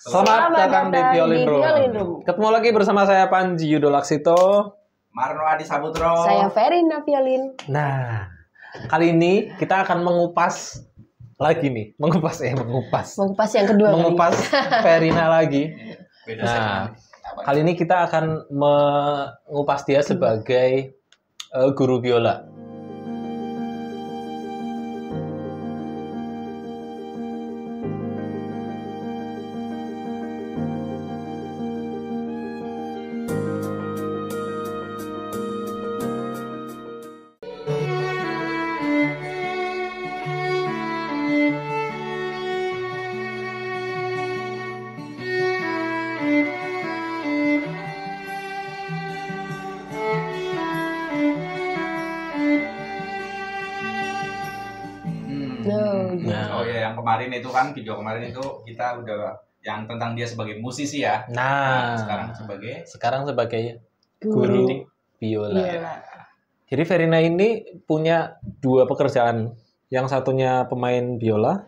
Selamat, Selamat datang, di Violin Room. Ketemu lagi bersama saya Panji Yudo Laksito. Marno Adi Sabutro. Saya Verina Violin. Nah, kali ini kita akan mengupas lagi nih. Mengupas ya, mengupas. Mengupas yang kedua. Mengupas kali. Verina lagi. Beda nah, kali ini kita akan mengupas dia sebagai eh, guru biola. kemarin itu kita udah yang tentang dia sebagai musisi ya. Nah, sekarang sebagai sekarang sebagai guru, biola. biola. Jadi Verina ini punya dua pekerjaan. Yang satunya pemain biola,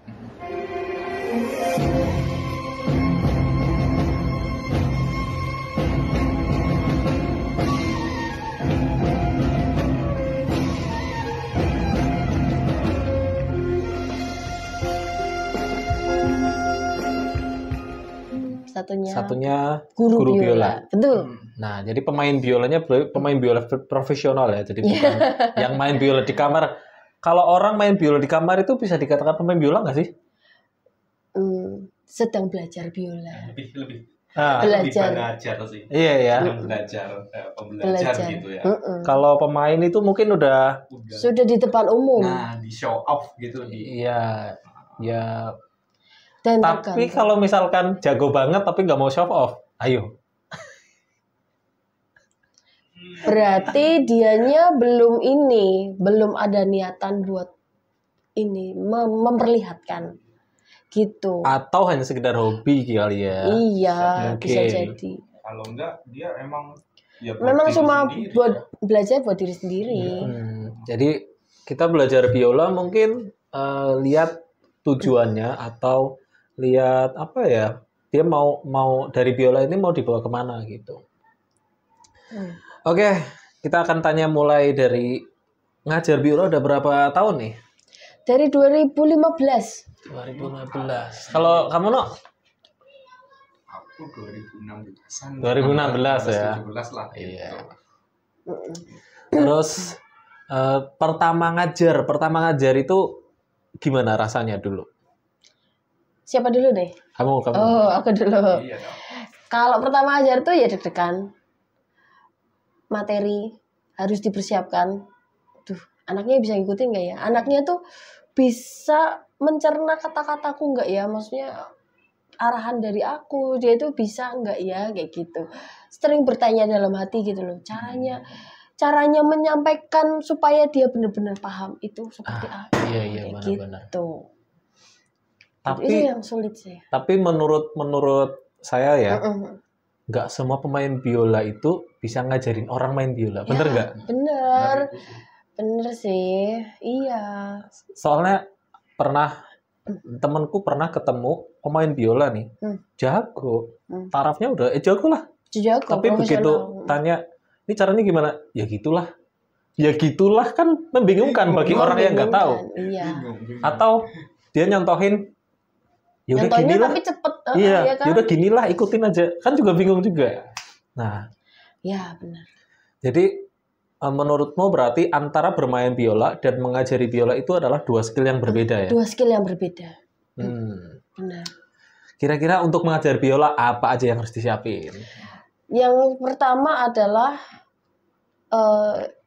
satunya satunya guru, guru biola. biola. Betul. Hmm. Nah, jadi pemain biolanya pemain biola profesional ya. Jadi bukan iya. yang main biola di kamar. Kalau orang main biola di kamar itu bisa dikatakan pemain biola nggak sih? Hmm, sedang belajar biola. Eh, lebih lebih Nah, belajar. belajar sih. Iya ya. belajar, eh, belajar, belajar. gitu ya. Uh -uh. Kalau pemain itu mungkin udah, sudah di depan umum. Nah, di show off gitu di. Iya. Ya dan tapi kalau misalkan jago banget tapi nggak mau show off, ayo. Berarti dianya belum ini, belum ada niatan buat ini mem memperlihatkan gitu. Atau hanya sekedar hobi kali ya. Iya, okay. bisa jadi. Kalau enggak dia emang ya memang cuma sendiri, buat ya. belajar buat diri sendiri. Hmm. Jadi kita belajar biola mungkin uh, lihat tujuannya atau lihat apa ya dia mau mau dari biola ini mau dibawa kemana gitu. Hmm. Oke, kita akan tanya mulai dari ngajar biola udah berapa tahun nih? Dari 2015. 2015. Kalau kamu no? Aku 2016. 2016 ya. 2017 lah. Gitu. Iya. Terus uh, pertama ngajar, pertama ngajar itu gimana rasanya dulu? Siapa dulu deh? Kamu, kamu. Oh, aku dulu. Iya, iya, iya, Kalau pertama ajar tuh ya deg-degan. Materi harus dipersiapkan. Duh, anaknya bisa ngikutin nggak ya? Anaknya tuh bisa mencerna kata-kataku nggak ya? Maksudnya arahan dari aku dia itu bisa nggak ya kayak gitu sering bertanya dalam hati gitu loh caranya caranya menyampaikan supaya dia benar-benar paham itu seperti ah, apa iya, iya, kayak benar, gitu tapi itu yang sulit sih tapi menurut menurut saya ya nggak uh semua pemain biola itu bisa ngajarin orang main biola bener ya, nggak ya, bener bener sih iya soalnya pernah mm. temanku pernah ketemu pemain biola nih hmm. jago hmm. tarafnya udah eh jago lah jago tapi begitu tanya ini caranya gimana ya gitulah ya gitulah kan membingungkan bagi orang yang nggak tahu iya. atau dia nyontohin Yaudah gini, ginilah, tapi cepet. Uh, iya, ya kan? yaudah ginilah ikutin aja. Kan juga bingung juga. Iya. Nah. Ya, benar. Jadi e, menurutmu berarti antara bermain biola dan mengajari biola itu adalah dua skill yang berbeda ya? Dua skill yang berbeda. Hmm. Benar. Kira-kira untuk mengajar biola apa aja yang harus disiapin? Yang pertama adalah e,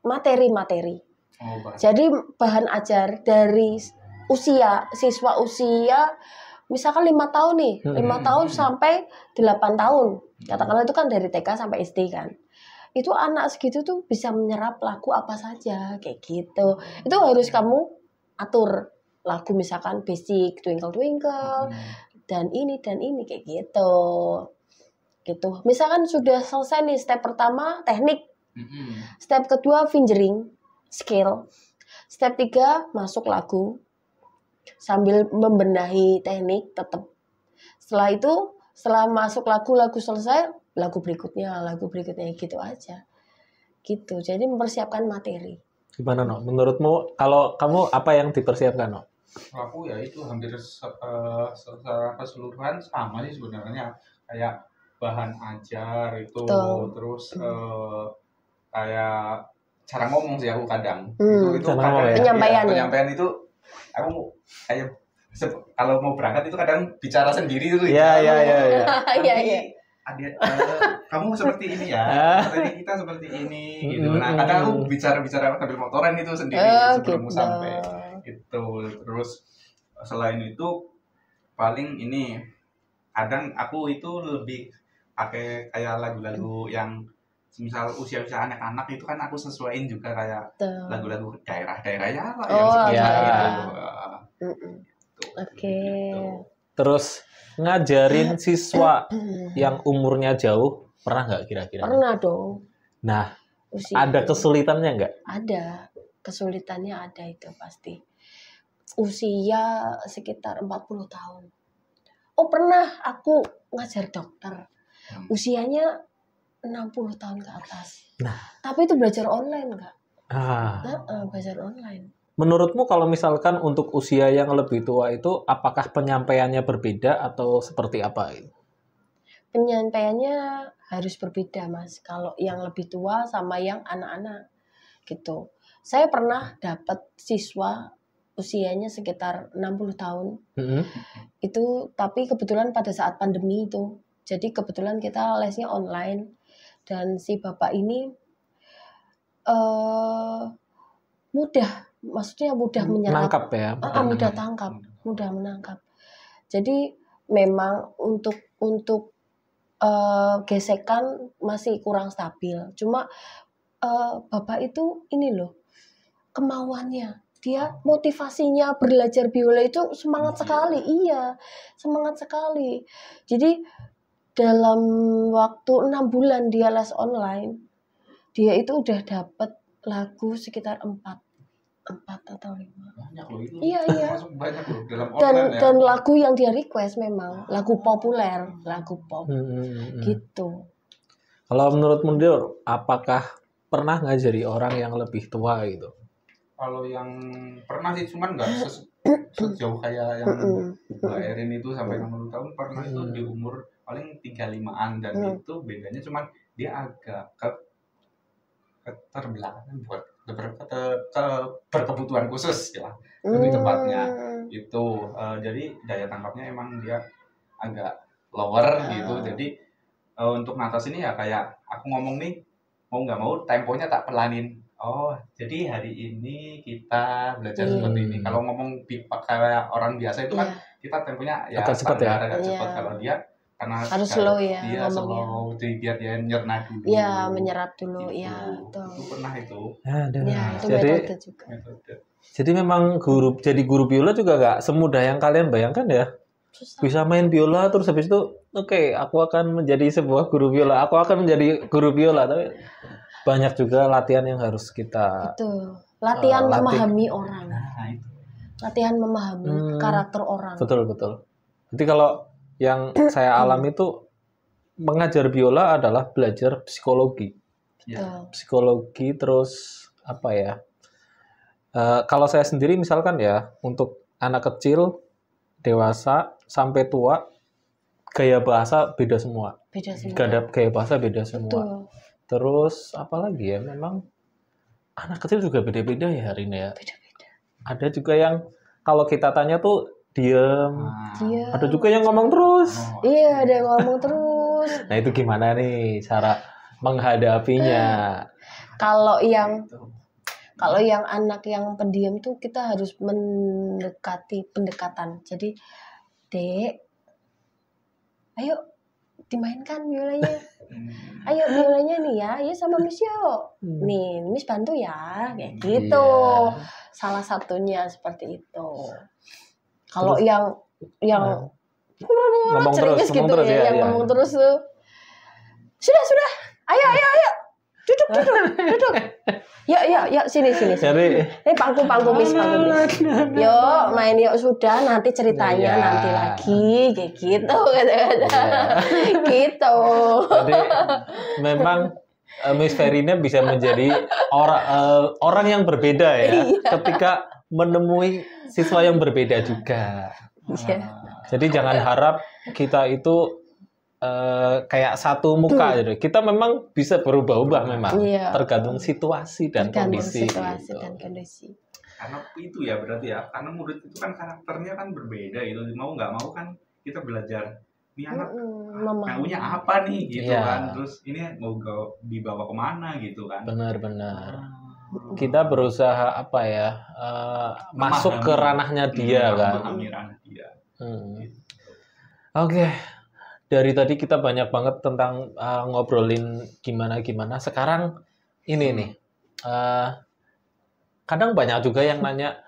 materi-materi. Uh, oh, Jadi bahan ajar dari usia siswa usia misalkan lima tahun nih hmm. lima hmm. tahun sampai delapan tahun katakanlah itu kan dari TK sampai SD kan itu anak segitu tuh bisa menyerap lagu apa saja kayak gitu itu harus kamu atur lagu misalkan basic twinkle twinkle hmm. dan ini dan ini kayak gitu gitu misalkan sudah selesai nih step pertama teknik hmm. step kedua fingering scale, step tiga masuk lagu sambil membenahi teknik tetap. Setelah itu, setelah masuk lagu-lagu selesai, lagu berikutnya, lagu berikutnya gitu aja. Gitu. Jadi mempersiapkan materi. Gimana no? Menurutmu kalau kamu apa yang dipersiapkan no? Aku ya itu hampir eh, secara keseluruhan sama sih sebenarnya kayak bahan ajar itu Betul. terus uh, kayak cara ngomong sih aku kadang hmm. itu itu kadang, ya. ya, penyampaian iya, ya, penyampaian itu aku ayo kalau mau berangkat itu kadang bicara sendiri tuh, ya. ya ya ya kamu ya, ya. Iya, iya. Eh, seperti ini ya. seperti kita seperti ini gitu. Nah, kadang aku bicara-bicara sambil motoran itu sendiri oh, sebelum gitu. sampai itu. Terus selain itu paling ini kadang aku itu lebih pakai kayak lagu-lagu yang misal usia-usia anak-anak itu kan aku sesuaiin juga kayak lagu-lagu daerah-daerah ya lah oh, yang oh, ya. Oke. Gitu. Terus ngajarin ah. siswa yang umurnya jauh pernah nggak kira-kira? Pernah dong. Nah, usia ada kesulitannya nggak? Ada. Kesulitannya ada itu pasti. Usia sekitar 40 tahun. Oh, pernah aku ngajar dokter. Hmm. Usianya 60 tahun ke atas. Nah. Tapi itu belajar online, Kak. Ah. Nah, uh, belajar online. Menurutmu kalau misalkan untuk usia yang lebih tua itu apakah penyampaiannya berbeda atau seperti apa? Penyampaiannya harus berbeda, Mas. Kalau yang lebih tua sama yang anak-anak gitu. Saya pernah dapat siswa usianya sekitar 60 tahun. Mm -hmm. Itu tapi kebetulan pada saat pandemi itu. Jadi kebetulan kita lesnya online dan si bapak ini uh, mudah maksudnya mudah menyerap menangkap ya ah, mudah tangkap mudah menangkap jadi memang untuk untuk uh, gesekan masih kurang stabil cuma uh, bapak itu ini loh kemauannya dia motivasinya belajar biola itu semangat hmm. sekali iya semangat sekali jadi dalam waktu enam bulan dia les online dia itu udah dapat lagu sekitar empat empat atau lima banyak loh itu iya iya dan ya. lagu yang dia request memang lagu populer lagu pop hmm, hmm, hmm. hmm. gitu kalau menurut Mundur apakah pernah ngajari orang yang lebih tua gitu kalau yang pernah sih cuman nggak sejauh kayak yang Mbak Erin itu sampai 60 tahun pernah itu di umur paling 35-an dan mm. itu bedanya cuman dia agak ke keterbelakangan buat beberapa ke, ke, berkebutuhan khusus ya lebih mm. tepatnya itu uh, jadi daya tangkapnya emang dia agak lower hmm. gitu jadi uh, untuk natas ini ya kayak aku ngomong nih mau nggak mau temponya tak pelanin Oh, jadi hari ini kita belajar yeah. Hmm. seperti ini. Kalau ngomong pipa kayak orang biasa itu yeah. kan iya. kita temponya ya agak cepat ya. Agak iya. cepat yeah. kalau dia karena harus slow ya dia slow, slow jadi biar dia nyerna dulu. Iya, menyerap dulu. Gitu. Iya, gitu. itu. itu pernah itu. Ya, ada. Ya, itu jadi, juga. Jadi memang guru jadi guru biola juga gak semudah yang kalian bayangkan ya. Susah. Bisa main biola terus habis itu oke, okay, aku akan menjadi sebuah guru biola. Aku akan menjadi guru biola tapi banyak juga latihan yang harus kita Betul. Eh, latihan uh, memahami orang nah, latihan memahami hmm, karakter orang betul betul jadi kalau yang saya alami itu mengajar biola adalah belajar psikologi ya. psikologi terus apa ya uh, kalau saya sendiri misalkan ya untuk anak kecil dewasa sampai tua gaya bahasa beda semua. Beda semua. gaya bahasa beda semua. Betul. Terus apa lagi ya? Memang anak kecil juga beda-beda ya hari ini ya. Beda-beda. Ada juga yang kalau kita tanya tuh diem. Ah. Diem. Ada juga yang ngomong terus. Oh. Iya, ada yang ngomong terus. nah, itu gimana nih cara menghadapinya? Kalau yang gitu. kalau yang anak yang pendiam tuh kita harus mendekati pendekatan. Jadi, Dek, ayo dimainkan biolanya hmm. ayo biolanya nih ya ya sama Miss yo hmm. nih Miss bantu ya kayak iya. gitu yeah. salah satunya seperti itu kalau yang yang nah. ngomong terus, gitu ngomong ya, terus, ya, ya, yang ya. ngomong terus tuh sudah sudah ayo ayo ayo duduk duduk duduk yuk yuk yuk sini sini, cari ini pangku pangku mis pangku mis yuk main yuk sudah nanti ceritanya ya. nanti lagi kayak gitu kata-kata ya. gitu jadi memang eh, Miss Verina bisa menjadi orang uh, orang yang berbeda ya iya. ketika menemui siswa yang berbeda juga. Iya. jadi jangan harap kita itu Eh, kayak satu muka gitu. Kita memang bisa berubah-ubah memang iya. tergantung situasi dan tergantung kondisi. Situasi gitu. dan kondisi. Karena itu ya berarti ya, karena murid itu kan karakternya kan berbeda Itu Mau nggak mau kan kita belajar ini anak mm, maunya apa nih gitu iya. kan. Terus ini mau dibawa kemana gitu kan. Benar-benar. Ah. kita berusaha apa ya uh, masuk ke ranahnya iya, dia kan. Hmm. Gitu. Oke, okay dari tadi kita banyak banget tentang uh, ngobrolin gimana gimana. Sekarang ini hmm. nih, uh, kadang banyak juga yang nanya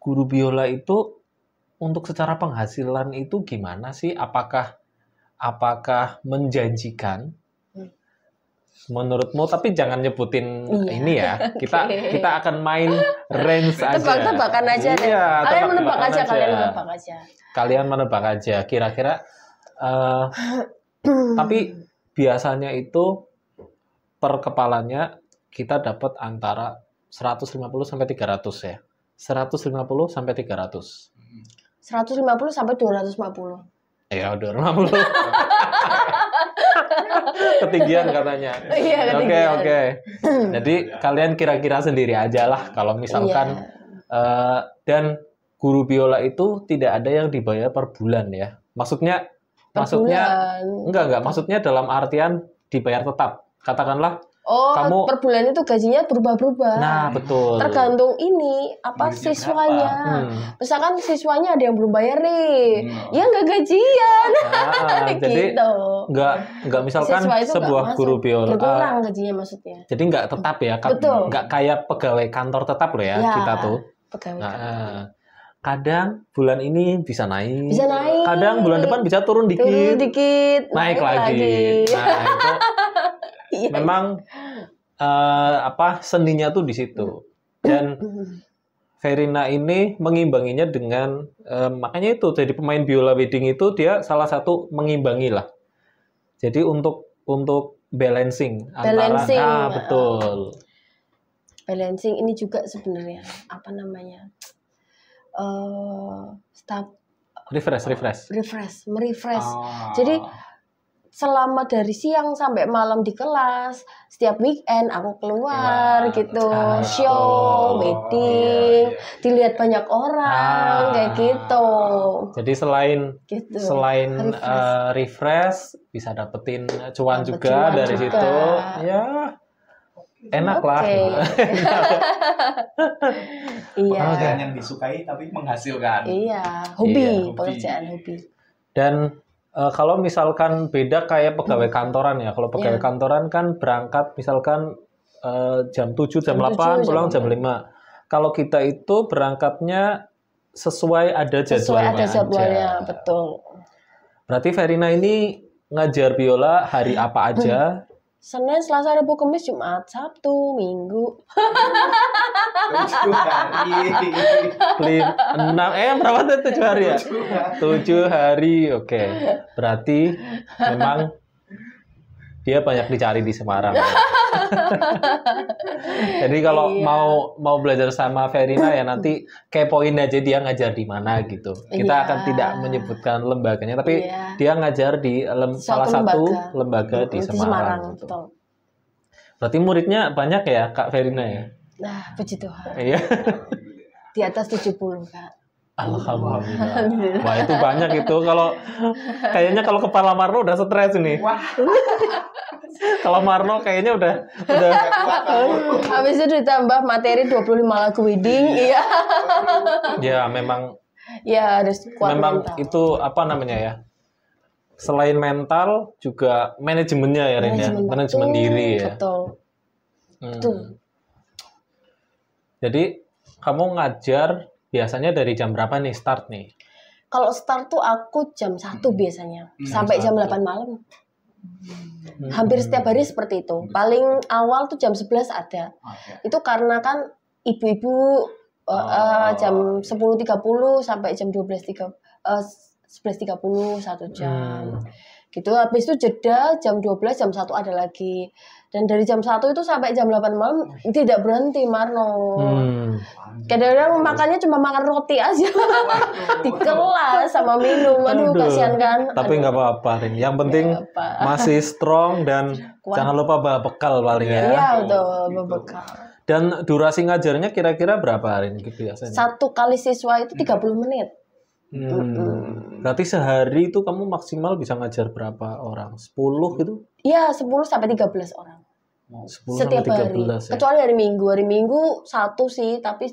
guru biola itu untuk secara penghasilan itu gimana sih? Apakah apakah menjanjikan? Hmm. menurutmu tapi jangan nyebutin iya. ini ya kita okay. kita akan main range aja tebak-tebakan aja iya, kalian menebak aja, aja kalian menebak aja kalian menebak aja kira-kira Eh, tapi biasanya itu per kepalanya kita dapat antara 150 sampai 300 ya. 150 sampai 300. 150 sampai 250. Ya, 250. ketinggian katanya. Oke, iya, oke. Okay, okay. Jadi kalian kira-kira sendiri aja lah kalau misalkan iya. uh, dan guru biola itu tidak ada yang dibayar per bulan ya. Maksudnya maksudnya enggak enggak maksudnya dalam artian dibayar tetap katakanlah Oh, kamu per bulan itu gajinya berubah-berubah. Nah, betul. Tergantung ini apa siswanya. Apa? Hmm. Misalkan siswanya ada yang belum bayar nih, hmm. ya nggak gajian. Nah, gitu. Jadi enggak nggak misalkan sebuah gak guru biologi. Kurang ah. gajinya maksudnya. Jadi nggak tetap ya, betul. nggak kayak pegawai kantor tetap loh ya, ya kita tuh. Pegawai nah, kantor. Ah kadang bulan ini bisa naik, bisa naik. kadang bulan depan bisa turun dikit, turun dikit naik, naik lagi. lagi. Nah itu iya. memang Uh, apa seninya tuh di situ dan Verina ini mengimbanginya dengan uh, makanya itu jadi pemain biola wedding itu dia salah satu mengimbangi lah. Jadi untuk untuk balancing, balancing. antara ah betul. Balancing ini juga sebenarnya apa namanya? uh, eh, stop refresh, refresh, refresh, merefresh. ah. Jadi selama dari siang sampai malam di kelas, setiap weekend aku keluar gitu, ah, show, oh, meeting, iya, iya. dilihat banyak orang ah, kayak gitu. Jadi selain gitu. selain refresh, uh, refresh bisa dapetin cuan Dapet juga cuan dari juga. situ, ya enak lah. iya. Pekerjaan yang disukai tapi menghasilkan. Iya, iya hobi, iya, hobi. pekerjaan hobi. Dan uh, kalau misalkan beda kayak pegawai hmm. kantoran ya. Kalau pegawai yeah. kantoran kan berangkat misalkan uh, jam 7, jam, jam 8, 7, pulang jam 5. 5. Kalau kita itu berangkatnya sesuai ada jadwalnya. Sesuai ada jadwalnya, betul. Berarti Verina ini ngajar biola hari apa aja hmm. Senin, Selasa, Rabu, Kamis, Jumat, Sabtu, Minggu. Tujuh hari. enam, eh berapa tuh tujuh hari ya? Tujuh hari, oke. Okay. Berarti memang dia banyak dicari di Semarang. Ya. Jadi kalau iya. mau mau belajar sama Verina ya nanti kepoin aja dia ngajar di mana gitu. Kita iya. akan tidak menyebutkan lembaganya, tapi iya. dia ngajar di lem, salah satu lembaga di, di Semarang. Semarang gitu. Berarti muridnya banyak ya Kak Verina ya? Nah, puji Tuhan. Iya. di atas 70, Kak. Alhamdulillah. Wah itu banyak itu. Kalau kayaknya kalau kepala Marno udah stres ini. kalau Marno kayaknya udah udah. Habis itu ditambah materi 25 lagu wedding. Iya. iya. ya memang. Ya harus kuat Memang mental. itu apa namanya ya? Selain mental juga manajemennya ya Ren ya. Manajemen diri ya. Betul. Hmm. Betul. Jadi kamu ngajar biasanya dari jam berapa nih start nih? Kalau start tuh aku jam satu hmm. biasanya hmm. sampai jam 1. 8 malam. Hmm. Hampir setiap hari seperti itu. Hmm. Paling awal tuh jam 11 ada. Okay. Itu karena kan ibu-ibu eh, oh. uh, jam 10.30 sampai jam 12.30 uh, 11.30 satu jam. Hmm gitu habis itu jeda jam 12 jam 1 ada lagi dan dari jam 1 itu sampai jam 8 malam tidak berhenti Marno kadang hmm. kadang-kadang makannya cuma makan roti aja di kelas sama minum aduh, aduh. kasihan kan tapi nggak apa-apa Rin yang penting apa -apa. masih strong dan Kuat. jangan lupa bawa bekal paling ya iya betul bawa gitu. bekal dan durasi ngajarnya kira-kira berapa hari ini biasanya? Satu kali siswa itu 30 hmm. menit. Hmm. hmm. Berarti sehari itu kamu maksimal bisa ngajar berapa orang? 10 gitu? Iya, 10 sampai 13 orang. 10 Setiap 13, hari. Ya? Kecuali hari Minggu. Hari Minggu satu sih, tapi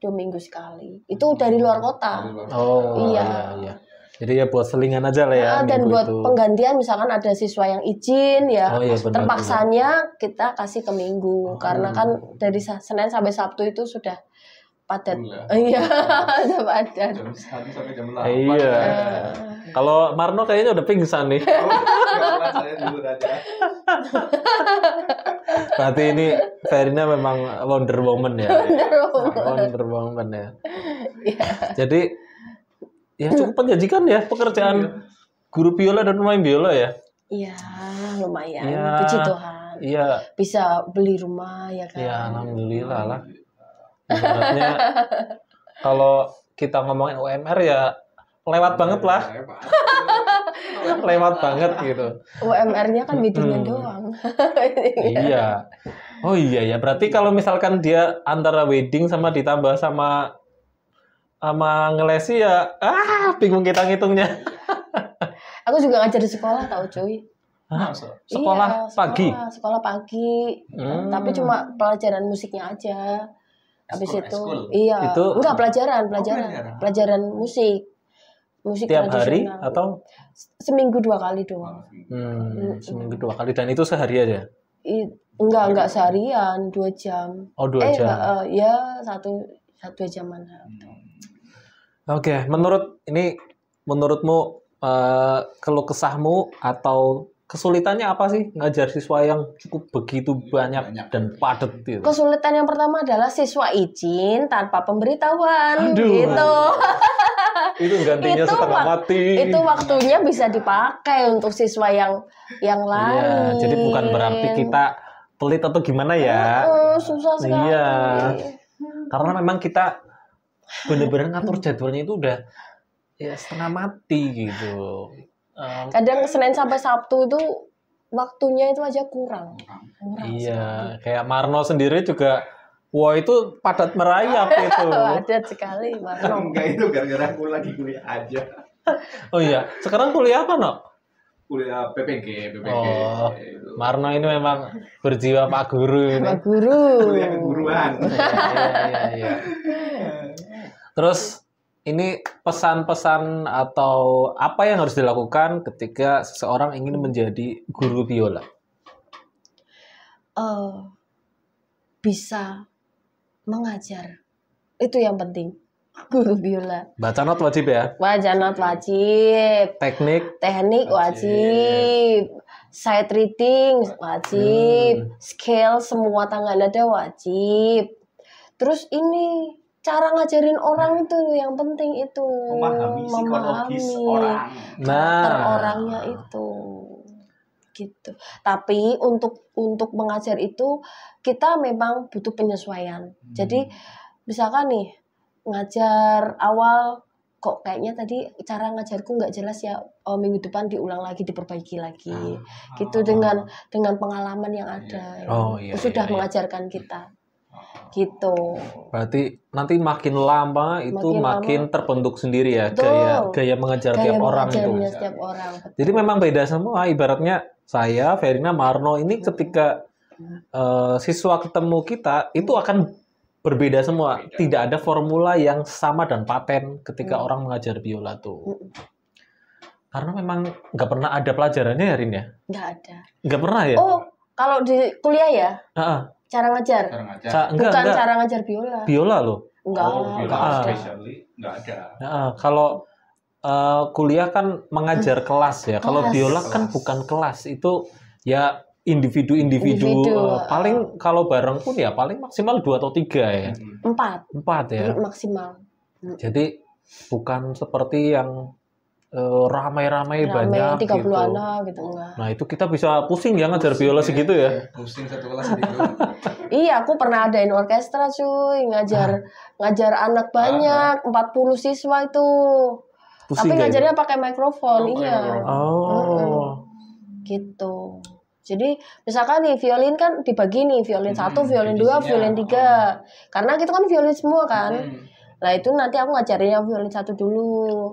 dua minggu sekali. Itu hmm. dari luar kota. Oh, iya. iya, iya. Jadi ya buat selingan aja lah ya. Nah, dan buat itu. penggantian misalkan ada siswa yang izin ya oh, iya, benar, terpaksanya benar. kita kasih ke minggu oh. karena kan dari Senin sampai Sabtu itu sudah padat. Iya, udah iya, padat. Jam satu sampai jam iya. enam. Iya. Kalau Marno kayaknya udah pingsan nih. Berarti ini Verina memang Wonder Woman ya. Wonder Woman. Wonder Woman ya. Iya. Jadi ya cukup menjanjikan ya pekerjaan guru biola dan pemain biola ya. Iya, lumayan. Ya, Puji Tuhan. Iya. Bisa beli rumah ya kan. Iya, alhamdulillah lah sebenarnya kalau kita ngomongin UMR ya lewat banget lah. Iya, iya, iya. lewat banget gitu. UMR-nya kan weddingnya hmm. doang. iya. Oh iya ya, berarti kalau misalkan dia antara wedding sama ditambah sama sama ngelesi ya ah bingung kita ngitungnya. Aku juga ngajar di sekolah tau cuy. Hah, sekolah iya, pagi. Sekolah, sekolah pagi. Hmm. Tapi cuma pelajaran musiknya aja. Habis itu school. iya itu, enggak oh, pelajaran, pelajaran, oh, pelajaran musik. Musik tiap hari atau seminggu dua kali doang. Oh, hmm, seminggu dua kali dan itu sehari aja. I, enggak, enggak seharian, dua jam. Oh, dua eh, jam. Enggak, uh, ya satu satu jaman. Hmm. Oke, okay. menurut ini menurutmu uh, keluh kesahmu atau kesulitannya apa sih ngajar siswa yang cukup begitu iya, banyak, banyak. dan padat gitu? Kesulitan yang pertama adalah siswa izin tanpa pemberitahuan Aduh, gitu. Itu gantinya itu setengah mati. Itu waktunya bisa dipakai untuk siswa yang yang iya, lain. Iya, jadi bukan berarti kita pelit atau gimana ya. Uh, susah iya. sekali. Iya. Karena memang kita benar-benar ngatur jadwalnya itu udah ya setengah mati gitu. Ah, kadang Senin sampai Sabtu itu waktunya itu aja kurang. kurang iya, sekali. kayak Marno sendiri juga Wah itu padat merayap itu. padat sekali Marno. Enggak itu gara-gara aku lagi kuliah aja. oh iya, sekarang kuliah apa, Nok Kuliah PPG, PPG. Oh, itu. Marno ini memang berjiwa Pak Guru. ini Pak Guru. kuliah keguruan. Iya, iya, iya. Terus ini pesan-pesan atau apa yang harus dilakukan ketika seseorang ingin menjadi guru biola? Uh, bisa mengajar. Itu yang penting. Guru biola. Baca not wajib ya? Baca not wajib. Teknik? Teknik wajib. wajib. Side reading wajib. Hmm. Scale semua tangan ada wajib. Terus ini cara ngajarin orang itu yang penting itu memahami psikologis memahami orang nah. orangnya itu gitu tapi untuk untuk mengajar itu kita memang butuh penyesuaian hmm. jadi misalkan nih ngajar awal kok kayaknya tadi cara ngajarku nggak jelas ya oh, minggu depan diulang lagi diperbaiki lagi ah, gitu ah, dengan dengan pengalaman yang ada oh, iya, oh, iya, iya sudah iya, iya. mengajarkan kita gitu. Berarti nanti makin lama itu makin, makin terbentuk sendiri ya betul. gaya gaya mengejar gaya tiap orang itu. Setiap Jadi memang beda semua. Ibaratnya saya Verina Marno ini hmm. ketika uh, siswa ketemu kita itu akan berbeda semua. Beda. Tidak ada formula yang sama dan paten ketika hmm. orang mengajar biola tuh. Hmm. Karena memang nggak pernah ada pelajarannya ya Rin ya? Nggak ada. Nggak pernah ya? Oh, kalau di kuliah ya? Uh -uh Cara ngajar. Cara ngajar. Ca enggak, Bukan enggak. cara ngajar biola. Biola loh. Enggak. Oh, biola ah. enggak ada. Nah, kalau uh, kuliah kan mengajar hmm. kelas ya. Kalau biola kelas. kan bukan kelas itu ya individu-individu uh, paling kalau bareng pun ya paling maksimal dua atau tiga ya hmm. empat empat ya maksimal hmm. jadi bukan seperti yang Eh, ramai-ramai uh, banyak 30 gitu. anak gitu enggak. Nah, itu kita bisa pusing ya ngajar biola iya, segitu ya. ya. Pusing satu kelas gitu. iya, aku pernah adain orkestra cuy, ngajar ah. ngajar anak banyak, ah. 40 siswa itu. Pusing Tapi ngajarnya pakai mikrofon, iya. oh, iya. Oh. Hmm, gitu. Jadi misalkan nih violin kan dibagi nih violin hmm, satu, violin dua, violin tiga. Oh. Karena kita kan violin semua kan. Hmm. Nah itu nanti aku ngajarinnya violin satu dulu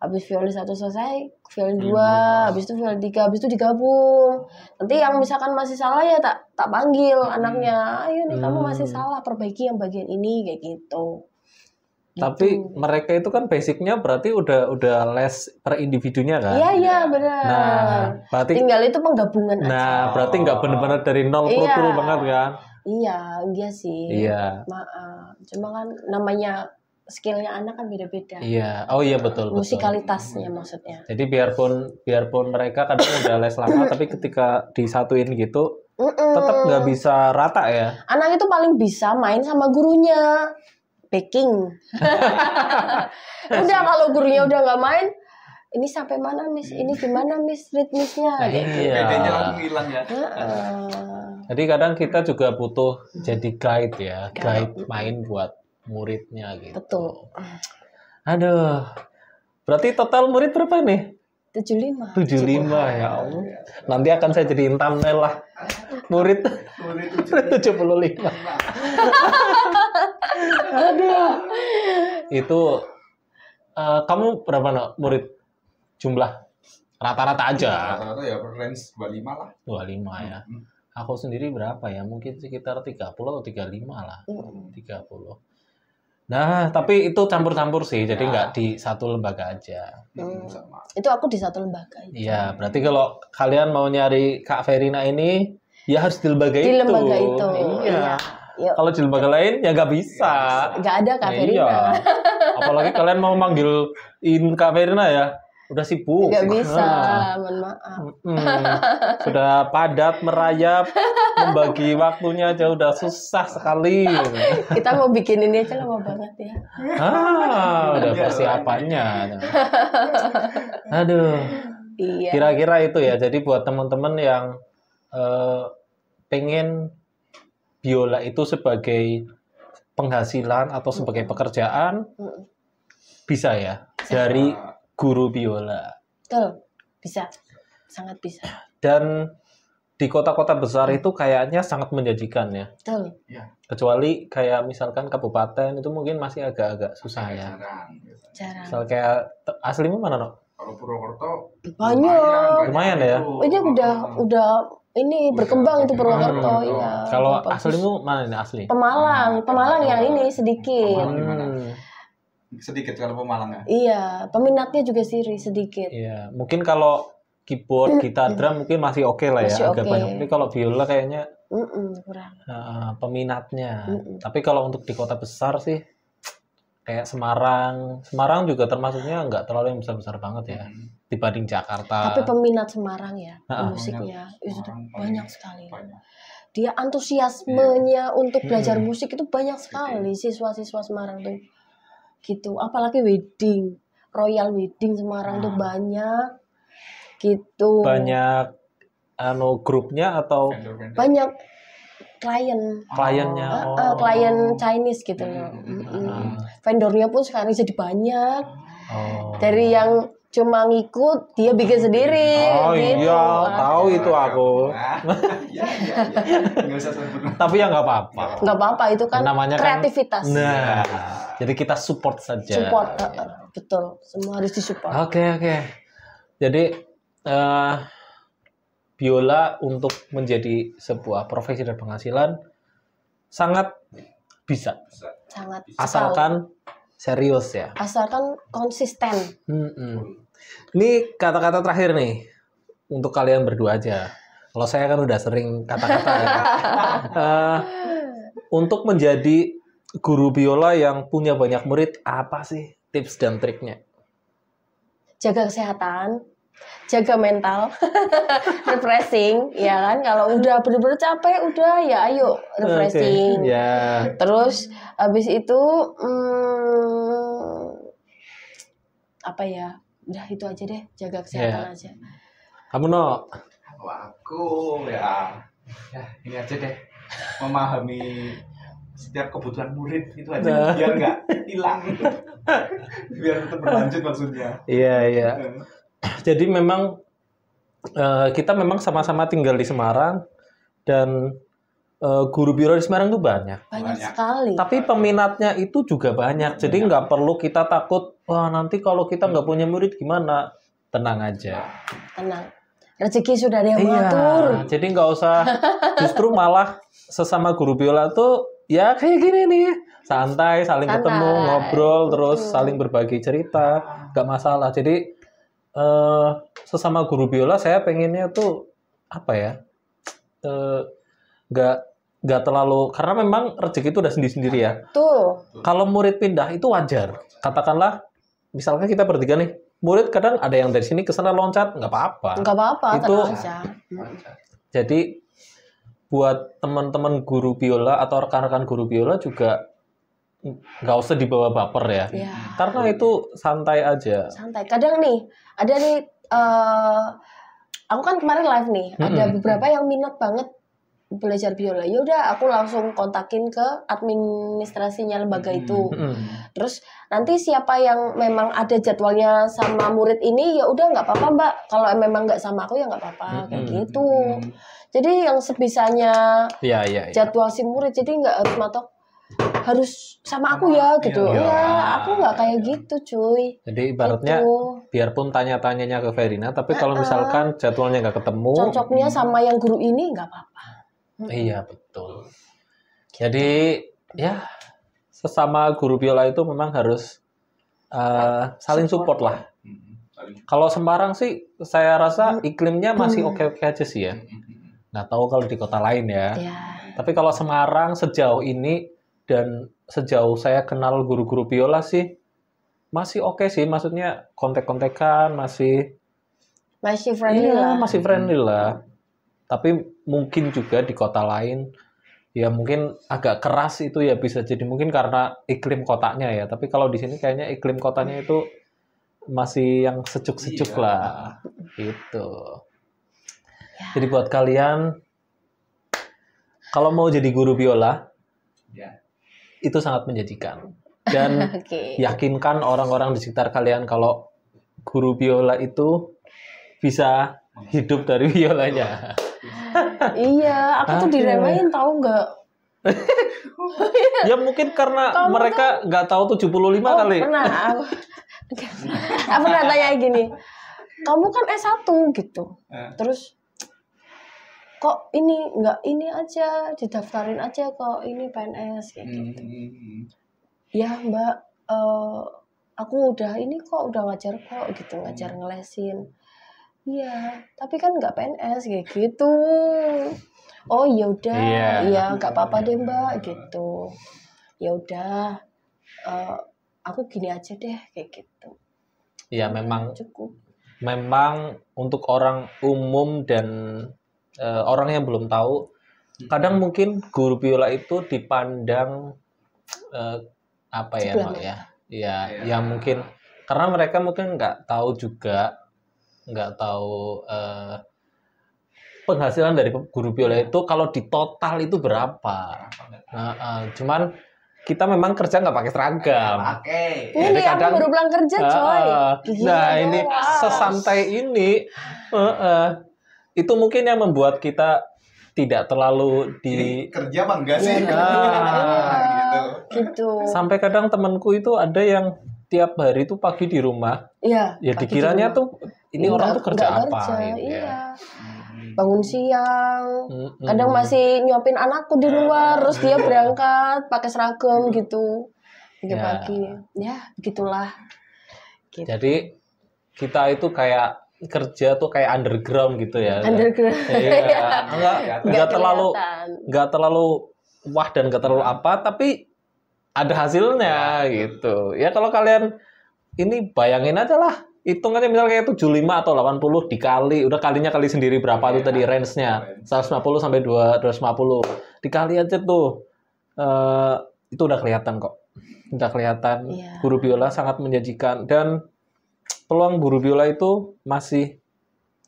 habis violin satu selesai violin dua habis itu violin tiga habis itu digabung nanti yang misalkan masih salah ya tak tak panggil hmm. anaknya ayo nih hmm. kamu masih hmm. salah perbaiki yang bagian ini kayak gitu. gitu tapi mereka itu kan basicnya berarti udah udah les per individunya kan? Iya iya benar. Nah berarti tinggal itu penggabungan nah, aja. Nah berarti nggak benar-benar dari nol iya. pro banget kan? Iya iya sih. Iya. Maaf cuma kan namanya skillnya anak kan beda-beda. Iya, oh iya betul. Musikalitasnya betul. Hmm. maksudnya. Jadi biarpun biarpun mereka kadang udah les lama, tapi ketika disatuin gitu, tetap nggak bisa rata ya. Anak itu paling bisa main sama gurunya, baking. udah kalau gurunya udah nggak main, ini sampai mana miss ini gimana miss ritmisnya nah, gitu. iya. bedanya langsung hilang ya jadi kadang kita juga butuh jadi guide ya guide main buat muridnya gitu. Betul. Aduh. Berarti total murid berapa nih? 75. 75 ya Allah. Nanti akan saya jadiin thumbnail lah. Murid murid 75. 75. Aduh. Itu uh, kamu berapa nak murid jumlah? Rata-rata aja. Rata-rata ya per range 25 lah. 25 ya. Aku sendiri berapa ya? Mungkin sekitar 30 atau 35 lah. 30. Nah, tapi itu campur-campur sih, jadi nggak nah. di satu lembaga aja. Hmm. hmm. Itu aku di satu lembaga. Iya, berarti kalau kalian mau nyari Kak Verina ini, ya harus di lembaga di itu. Di lembaga itu. Iya. iya. Kalau di lembaga lain ya nggak bisa. Nggak ada Kak iya. Verina. Iya. Apalagi kalian mau manggil in Kak Verina ya, udah sibuk. nggak bisa, mohon maaf. Hmm, sudah padat merayap, membagi waktunya aja udah susah sekali. Kita mau bikin ini aja lama banget ya. Ah, udah pasti apanya Aduh. Iya. Kira-kira itu ya. Jadi buat teman-teman yang uh, pengen biola itu sebagai penghasilan atau sebagai pekerjaan mm. bisa ya dari guru biola. Betul, bisa, sangat bisa. Dan di kota-kota besar hmm. itu kayaknya sangat menjanjikan ya. Betul. Ya. Kecuali kayak misalkan kabupaten itu mungkin masih agak-agak susah iya, ya. Jarang. Jarang. Misal kayak aslimu mana, Nok? Kalau Purwokerto banyak. Lumayan, ya. Itu udah udah ini berkembang itu Purwokerto ya. Kalau aslimu mana ini asli? Pemalang, ah, Pemalang yang ini sedikit. Pemalang hmm sedikit kalau Pemalang ya. Iya, peminatnya juga siri sedikit. Iya, mungkin kalau keyboard, gitar, drum mungkin masih oke okay lah ya, agak okay. banyak. Tapi kalau biola kayaknya Mm-mm, kurang. Uh, peminatnya. Mm-mm. Tapi kalau untuk di kota besar sih kayak Semarang, Semarang juga termasuknya nggak terlalu yang besar-besar banget ya mm. dibanding Jakarta. Tapi peminat Semarang ya uh-uh. musiknya itu banyak sekali. Banyak dia antusiasmenya yeah. untuk belajar hmm. musik itu banyak sekali siswa-siswa Semarang tuh gitu apalagi wedding royal wedding Semarang hmm. tuh ah. banyak gitu banyak anu grupnya atau banyak klien kliennya uh, uh, klien Chinese gitu hmm. hmm. hmm, hmm. vendornya pun sekarang jadi banyak oh. dari yang cuma ngikut dia bikin sendiri oh iya. gitu. iya ah. itu aku iya, iya, tapi ya nggak apa-apa nggak apa-apa itu kan namanya kan kreativitas kan, nah jadi kita support saja. Support, eh, eh, betul. Semua harus disupport. Oke okay, oke. Okay. Jadi uh, biola untuk menjadi sebuah profesi dan penghasilan sangat bisa. Sangat. Asalkan serius ya. Asalkan konsisten. Hmm, hmm. Ini kata-kata terakhir nih untuk kalian berdua aja. Kalau saya kan udah sering kata-kata ya. uh, untuk menjadi guru biola yang punya banyak murid apa sih tips dan triknya? Jaga kesehatan, jaga mental, refreshing, ya kan? Kalau udah bener-bener capek, udah ya ayo refreshing. Okay. Yeah. Terus habis itu hmm, apa ya? Udah itu aja deh, jaga kesehatan yeah. aja. Kamu no? Aku ya. Ya, ini aja deh memahami setiap kebutuhan murid itu aja nah. biar nggak hilang gitu. biar tetap berlanjut maksudnya iya iya gitu. jadi memang eh, kita memang sama-sama tinggal di Semarang dan eh, guru biro di Semarang itu banyak banyak sekali tapi peminatnya itu juga banyak jadi nggak perlu kita takut wah nanti kalau kita nggak punya murid gimana tenang aja tenang rezeki sudah ada yang iya, mengatur. Jadi nggak usah. Justru malah sesama guru biola tuh ya kayak gini nih santai saling santai. ketemu ngobrol terus saling berbagi cerita nggak masalah jadi uh, sesama guru biola saya pengennya tuh apa ya eh, nggak uh, nggak terlalu karena memang rezeki itu udah sendiri sendiri ya tuh kalau murid pindah itu wajar katakanlah misalkan kita bertiga nih murid kadang ada yang dari sini ke sana loncat nggak apa-apa nggak apa-apa itu aja. jadi buat teman-teman guru biola atau rekan-rekan guru biola juga nggak usah dibawa baper ya. ya. Karena itu santai aja. Santai. Kadang nih ada nih uh, aku kan kemarin live nih, -hmm. ada beberapa yang minat banget belajar biola ya udah aku langsung kontakin ke administrasinya lembaga itu terus nanti siapa yang memang ada jadwalnya sama murid ini ya udah nggak apa-apa mbak kalau memang nggak sama aku ya nggak apa-apa kayak gitu jadi yang sebisanya ya, ya, ya. jadwal si murid jadi nggak harus matok harus sama aku ya gitu ya, ya aku nggak kayak gitu cuy jadi ibaratnya gitu. biarpun tanya-tanyanya ke Verina tapi kalau misalkan jadwalnya nggak ketemu cocoknya sama yang guru ini nggak apa-apa Hmm. Iya betul. Jadi ya sesama guru biola itu memang harus uh, saling support lah. Ya. Kalau Semarang sih saya rasa iklimnya masih oke-oke aja sih ya. Nah, tahu kalau di kota lain ya. Yeah. Tapi kalau Semarang sejauh ini dan sejauh saya kenal guru-guru biola sih masih oke okay sih. Maksudnya kontek-kontekan masih masih friendly iya, lah. Masih friendly lah. Tapi mungkin juga di kota lain ya mungkin agak keras itu ya bisa jadi mungkin karena iklim kotanya ya tapi kalau di sini kayaknya iklim kotanya itu masih yang sejuk-sejuk iya. lah itu ya. jadi buat kalian kalau mau jadi guru biola ya. itu sangat menjadikan dan okay. yakinkan orang-orang di sekitar kalian kalau guru biola itu bisa hidup dari biolanya. Iya iya, aku tuh diremehin tahu nggak? ya mungkin karena Kamu mereka nggak tahu 75 oh, kali. Pernah aku, pernah tanya gini. Kamu kan S1 gitu. Eh. Terus kok ini nggak ini aja didaftarin aja kok ini PNS kayak hmm, gitu. Hmm, hmm. Ya, Mbak, uh, aku udah ini kok udah ngajar kok gitu, ngajar ngelesin iya tapi kan nggak PNS kayak gitu oh yaudah iya yeah. nggak apa-apa deh gitu. mbak gitu ya udah uh, aku gini aja deh kayak gitu ya memang cukup memang untuk orang umum dan uh, orang yang belum tahu kadang hmm. mungkin guru biola itu dipandang uh, apa ya Mak, ya iya, ya ya mungkin karena mereka mungkin nggak tahu juga nggak tahu uh, penghasilan dari guru biola itu kalau di total itu berapa. Nah, uh, cuman kita memang kerja nggak pakai seragam. Oke. Ini Jadi iya, kadang, aku baru pulang kerja, coy. Uh, nah ini sesantai ini uh, uh, itu mungkin yang membuat kita tidak terlalu di Jadi, kerja bangga sih. Uh, gitu. Sampai kadang temanku itu ada yang tiap hari tuh pagi di rumah. Iya. Ya dikiranya di tuh ini enggak, orang tuh kerja apa? Kerja, gitu ya. iya. Hmm. Bangun siang. Kadang masih nyuapin anakku di luar, terus dia berangkat pakai seragam gitu. Tiga ya. pagi. Ya, gitulah Gitu. Jadi kita itu kayak kerja tuh kayak underground gitu ya. Underground. Iya. iya. enggak enggak terlalu enggak terlalu wah dan enggak terlalu apa, tapi ada hasilnya ya. gitu. Ya kalau kalian ini bayangin aja lah hitungannya misalnya kayak 75 atau 80 dikali udah kalinya kali sendiri berapa ya, tuh iya, tadi range-nya 150 sampai 250 dikali aja tuh uh, itu udah kelihatan kok udah kelihatan ya. guru biola sangat menjanjikan dan peluang guru biola itu masih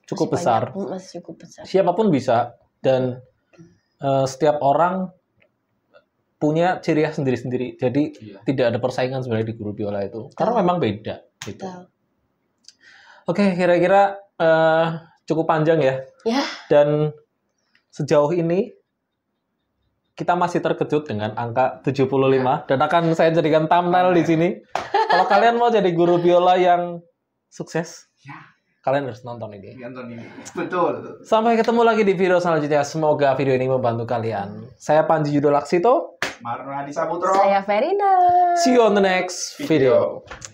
cukup masih besar masih cukup besar siapapun bisa dan uh, setiap orang punya ciri khas sendiri-sendiri. Jadi iya. tidak ada persaingan sebenarnya di guru biola itu. Betul. Karena memang beda gitu. Oke, Oke, kira-kira uh, cukup panjang ya. Ya. Dan sejauh ini kita masih terkejut dengan angka 75 ya. dan akan saya jadikan thumbnail di sini. Kalau kalian mau jadi guru biola yang sukses, ya. kalian harus nonton ini. Nonton ini. Betul. Sampai ketemu lagi di video selanjutnya. Semoga video ini membantu kalian. Saya Panji Yudo Laksito. Marno Hadi Saputro. Saya Verina. See you on the next video. video.